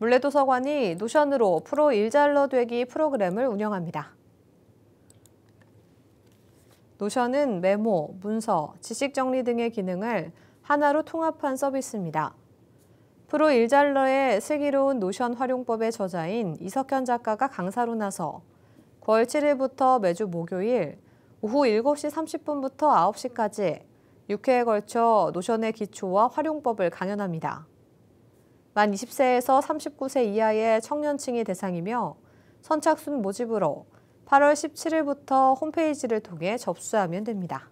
물레도서관이 노션으로 프로 일잘러 되기 프로그램을 운영합니다. 노션은 메모, 문서, 지식 정리 등의 기능을 하나로 통합한 서비스입니다. 프로 일잘러의 슬기로운 노션 활용법의 저자인 이석현 작가가 강사로 나서 9월 7일부터 매주 목요일 오후 7시 30분부터 9시까지 6회에 걸쳐 노션의 기초와 활용법을 강연합니다. 만 20세에서 39세 이하의 청년층이 대상이며 선착순 모집으로 8월 17일부터 홈페이지를 통해 접수하면 됩니다.